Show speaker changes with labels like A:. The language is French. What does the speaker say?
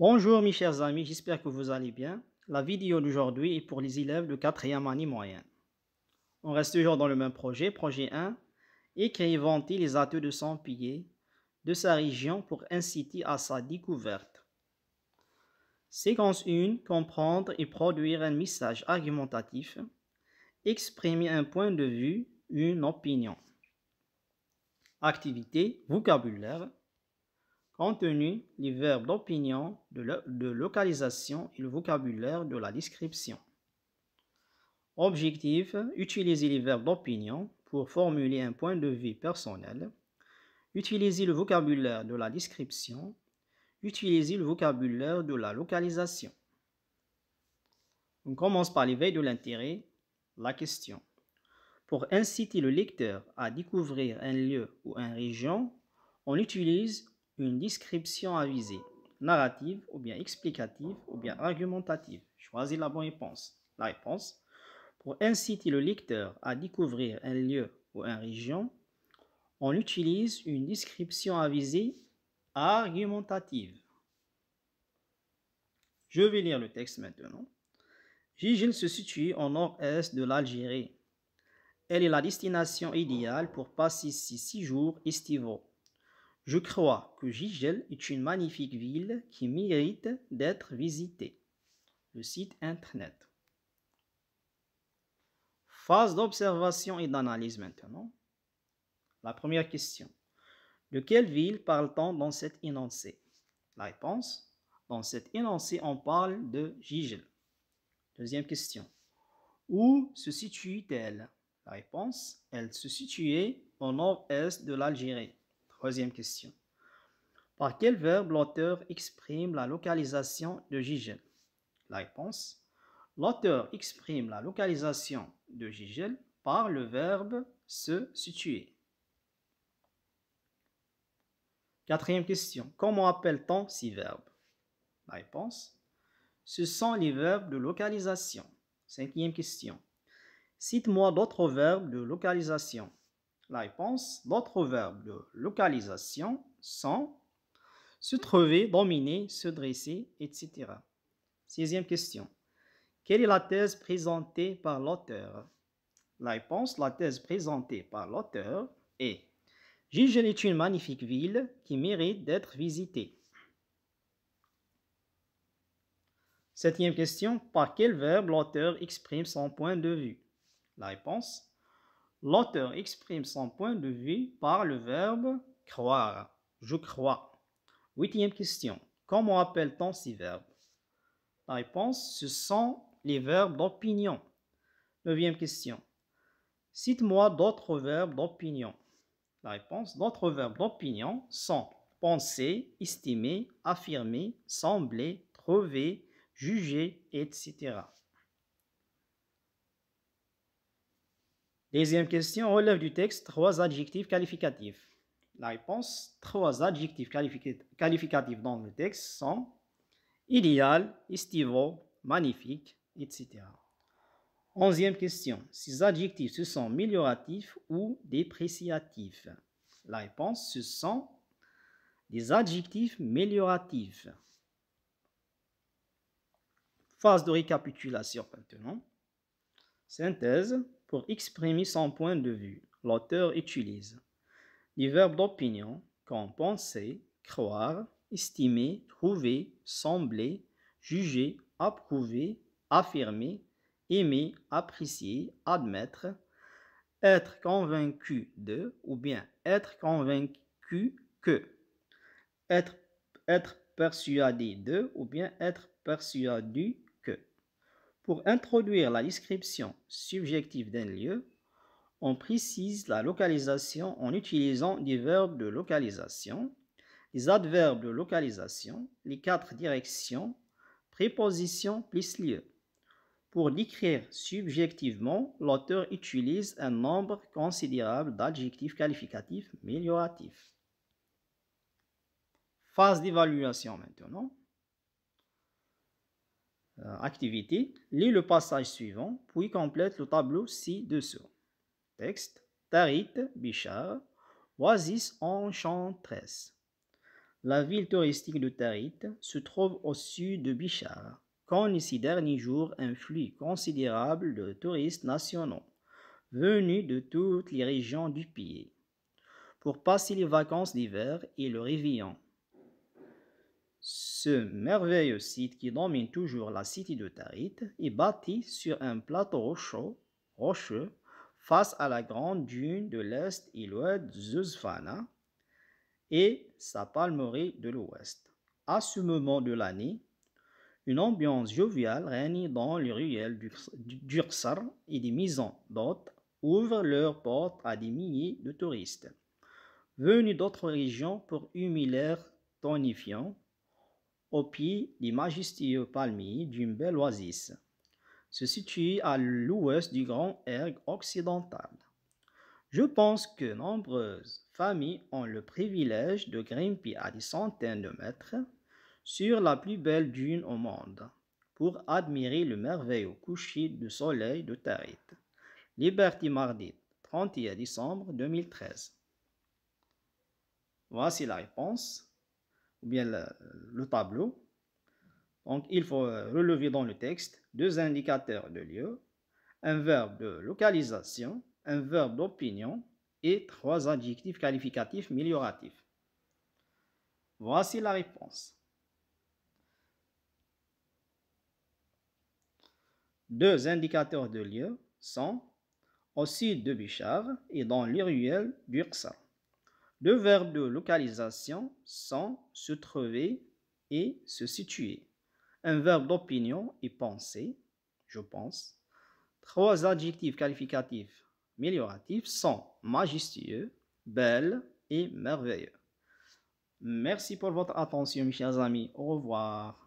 A: Bonjour mes chers amis, j'espère que vous allez bien. La vidéo d'aujourd'hui est pour les élèves de 4e année moyenne. On reste toujours dans le même projet, projet 1, écrivant-il les atouts de son pays, de sa région pour inciter à sa découverte. Séquence 1, comprendre et produire un message argumentatif, exprimer un point de vue, une opinion. Activité, vocabulaire, en tenu les verbes d'opinion, de, de localisation et le vocabulaire de la description. Objectif, utiliser les verbes d'opinion pour formuler un point de vue personnel, utiliser le vocabulaire de la description, utiliser le vocabulaire de la localisation. On commence par l'éveil de l'intérêt, la question. Pour inciter le lecteur à découvrir un lieu ou une région, on utilise une description avisée, narrative ou bien explicative ou bien argumentative. Choisis la bonne réponse. La réponse, pour inciter le lecteur à découvrir un lieu ou une région, on utilise une description avisée argumentative. Je vais lire le texte maintenant. Gigil se situe au nord-est de l'Algérie. Elle est la destination idéale pour passer ici six jours estivaux. Je crois que Gigel est une magnifique ville qui mérite d'être visitée. Le site internet. Phase d'observation et d'analyse maintenant. La première question. De quelle ville parle-t-on dans cet énoncé La réponse. Dans cet énoncé, on parle de Gigel. Deuxième question. Où se situe-t-elle La réponse. Elle se situait au nord-est de l'Algérie. Troisième question. Par quel verbe l'auteur exprime la localisation de Gigel La réponse. L'auteur exprime la localisation de Gigel par le verbe se situer. Quatrième question. Comment appelle-t-on ces verbes La réponse. Ce sont les verbes de localisation. Cinquième question. Cite-moi d'autres verbes de localisation la réponse, d'autres verbe de localisation sont se trouver, dominer, se dresser, etc. Sixième question. Quelle est la thèse présentée par l'auteur La réponse, la thèse présentée par l'auteur est j'ai est une magnifique ville qui mérite d'être visitée. Septième question. Par quel verbe l'auteur exprime son point de vue La réponse l'auteur exprime son point de vue par le verbe croire. Je crois. Huitième question. Comment appelle-t-on ces verbes La réponse, ce sont les verbes d'opinion. Neuvième question. Cite-moi d'autres verbes d'opinion. La réponse, d'autres verbes d'opinion sont penser, estimer, affirmer, sembler, trouver, juger, etc. Deuxième question, relève du texte trois adjectifs qualificatifs. La réponse, trois adjectifs qualificatifs dans le texte sont idéal, estivaux, magnifique, etc. Onzième question, ces adjectifs, ce sont amélioratifs ou dépréciatifs La réponse, ce sont des adjectifs amélioratifs. Phase de récapitulation maintenant. Synthèse. Pour exprimer son point de vue, l'auteur utilise les verbes d'opinion comme penser, croire, estimer, trouver, sembler, juger, approuver, affirmer, aimer, apprécier, admettre, être convaincu de ou bien être convaincu que, être, être persuadé de ou bien être persuadé pour introduire la description subjective d'un lieu, on précise la localisation en utilisant des verbes de localisation, les adverbes de localisation, les quatre directions, prépositions plus lieu. Pour décrire subjectivement, l'auteur utilise un nombre considérable d'adjectifs qualificatifs mélioratifs. Phase d'évaluation maintenant. Euh, activité, lis le passage suivant, puis complète le tableau ci-dessous. Texte Tarit Bichar, oasis enchantresse. La ville touristique de Tarit se trouve au sud de Bichar, quand ici dernier jours un flux considérable de touristes nationaux venus de toutes les régions du pays pour passer les vacances d'hiver et le réveillant. Ce merveilleux site qui domine toujours la cité de Tarit est bâti sur un plateau rocheux, face à la grande dune de l'Est et de Zuzfana et sa palmerie de l'Ouest. À ce moment de l'année, une ambiance joviale règne dans les ruelles d'Ursar et des maisons d'hôtes ouvrent leurs portes à des milliers de touristes venus d'autres régions pour humilaires tonifiants au pied des majestueux palmiers d'une belle oasis. Se situe à l'ouest du Grand Erg occidental. Je pense que nombreuses familles ont le privilège de grimper à des centaines de mètres sur la plus belle dune au monde pour admirer le merveilleux coucher du soleil de Tarit. Liberty Mardi, 31 décembre 2013. Voici la réponse ou bien le, tableau. Donc, il faut euh, relever dans le texte deux indicateurs de lieu, un verbe de localisation, un verbe d'opinion et trois adjectifs qualificatifs amélioratifs. Voici la réponse. Deux indicateurs de lieu sont au sud de Bichave et dans les ruelles deux verbes de localisation sont se trouver et se situer. Un verbe d'opinion est penser, je pense. Trois adjectifs qualificatifs amélioratifs sont majestueux, belle et merveilleux. Merci pour votre attention, mes chers amis. Au revoir.